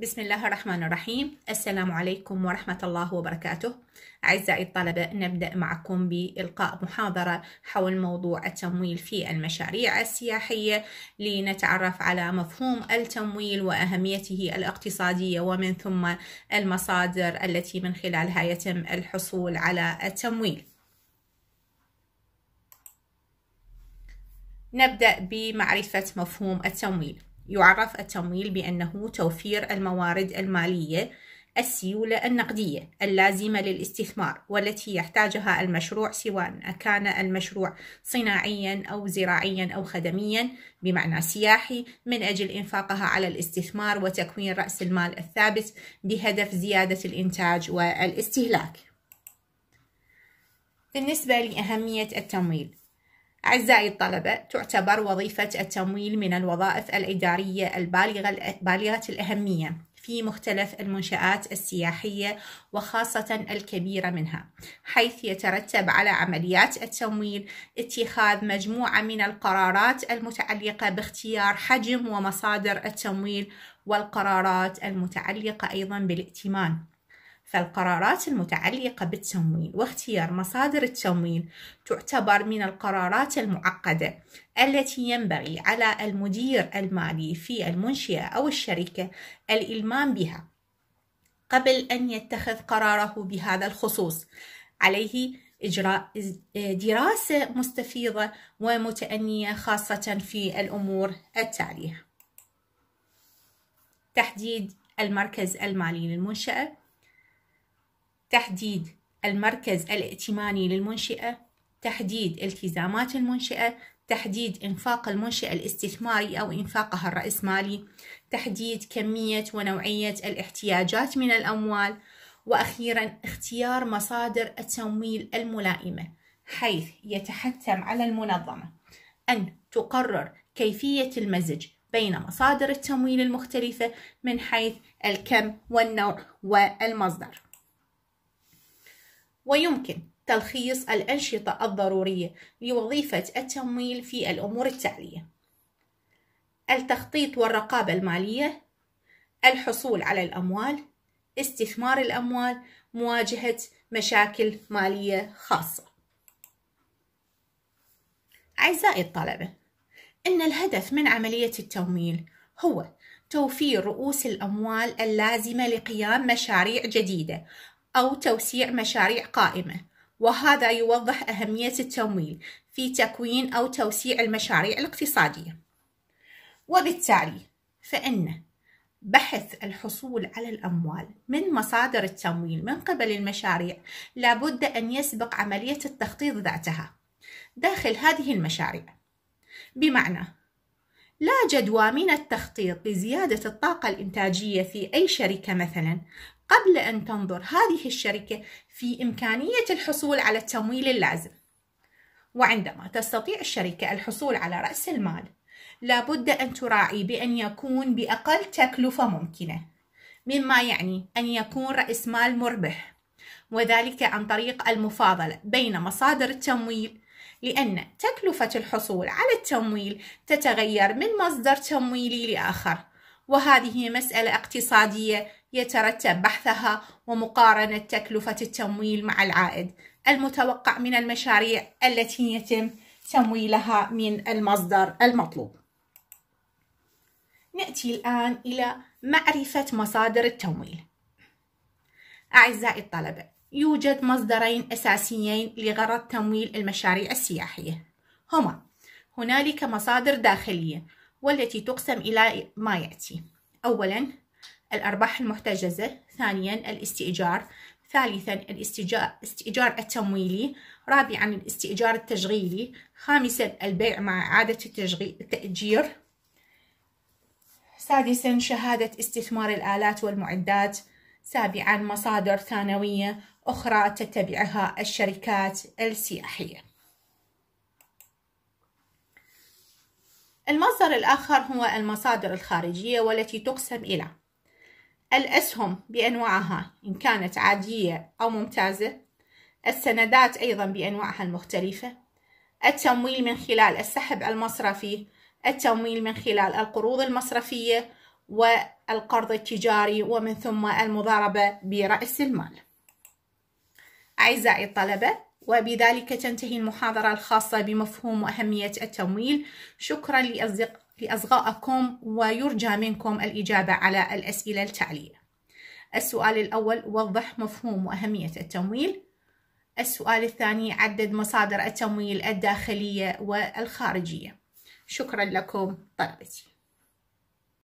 بسم الله الرحمن الرحيم السلام عليكم ورحمة الله وبركاته أعزائي الطلبة نبدأ معكم بإلقاء محاضرة حول موضوع التمويل في المشاريع السياحية لنتعرف على مفهوم التمويل وأهميته الاقتصادية ومن ثم المصادر التي من خلالها يتم الحصول على التمويل نبدأ بمعرفة مفهوم التمويل يعرف التمويل بأنه توفير الموارد المالية السيولة النقدية اللازمة للاستثمار والتي يحتاجها المشروع سواء كان المشروع صناعيا أو زراعيا أو خدميا بمعنى سياحي من أجل إنفاقها على الاستثمار وتكوين رأس المال الثابت بهدف زيادة الإنتاج والاستهلاك بالنسبة لأهمية التمويل أعزائي الطلبة تعتبر وظيفة التمويل من الوظائف الإدارية البالغة بالغة الأهمية في مختلف المنشآت السياحية وخاصة الكبيرة منها، حيث يترتب على عمليات التمويل اتخاذ مجموعة من القرارات المتعلقة باختيار حجم ومصادر التمويل والقرارات المتعلقة أيضا بالائتمان. فالقرارات المتعلقة بالتموين واختيار مصادر التموين تعتبر من القرارات المعقدة التي ينبغي على المدير المالي في المنشئة أو الشركة الإلمام بها قبل أن يتخذ قراره بهذا الخصوص عليه إجراء دراسة مستفيضة ومتأنية خاصة في الأمور التالية تحديد المركز المالي للمنشأة تحديد المركز الائتماني للمنشأة تحديد التزامات المنشأة تحديد إنفاق المنشأة الاستثماري أو إنفاقها الرأسمالي تحديد كمية ونوعية الاحتياجات من الأموال وأخيرا اختيار مصادر التمويل الملائمة حيث يتحتم على المنظمة أن تقرر كيفية المزج بين مصادر التمويل المختلفة من حيث الكم والنوع والمصدر ويمكن تلخيص الأنشطة الضرورية لوظيفة التمويل في الأمور التالية: التخطيط والرقابة المالية، الحصول على الأموال، استثمار الأموال، مواجهة مشاكل مالية خاصة. أعزائي الطلبة، إن الهدف من عملية التمويل هو توفير رؤوس الأموال اللازمة لقيام مشاريع جديدة أو توسيع مشاريع قائمة وهذا يوضح أهمية التمويل في تكوين أو توسيع المشاريع الاقتصادية وبالتالي فإن بحث الحصول على الأموال من مصادر التمويل من قبل المشاريع لابد أن يسبق عملية التخطيط ذاتها داخل هذه المشاريع بمعنى لا جدوى من التخطيط لزيادة الطاقة الإنتاجية في أي شركة مثلا قبل أن تنظر هذه الشركة في إمكانية الحصول على التمويل اللازم وعندما تستطيع الشركة الحصول على رأس المال لابد أن تراعي بأن يكون بأقل تكلفة ممكنة مما يعني أن يكون رأس مال مربح وذلك عن طريق المفاضلة بين مصادر التمويل لأن تكلفة الحصول على التمويل تتغير من مصدر تمويلي لآخر وهذه مسألة اقتصادية يترتب بحثها ومقارنة تكلفة التمويل مع العائد المتوقع من المشاريع التي يتم تمويلها من المصدر المطلوب نأتي الآن إلى معرفة مصادر التمويل أعزائي الطلبة يوجد مصدرين أساسيين لغرض تمويل المشاريع السياحية هما هنالك مصادر داخلية والتي تقسم إلى ما يأتي أولا الأرباح المحتجزة ثانيا الاستئجار ثالثا الاستئجار التمويلي رابعا الاستئجار التشغيلي خامسا البيع مع إعادة التأجير سادسا شهادة استثمار الآلات والمعدات سابعا مصادر ثانوية أخرى تتبعها الشركات السياحية المصدر الآخر هو المصادر الخارجية والتي تقسم إلى الأسهم بأنواعها إن كانت عادية أو ممتازة السندات أيضا بأنواعها المختلفة التمويل من خلال السحب المصرفي التمويل من خلال القروض المصرفية والقرض التجاري ومن ثم المضاربة برأس المال أعزائي الطلبة وبذلك تنتهي المحاضرة الخاصة بمفهوم وأهمية التمويل شكرا لأصغائكم ويرجى منكم الإجابة على الأسئلة التالية السؤال الأول وضح مفهوم وأهمية التمويل السؤال الثاني عدد مصادر التمويل الداخلية والخارجية شكرا لكم طلبتي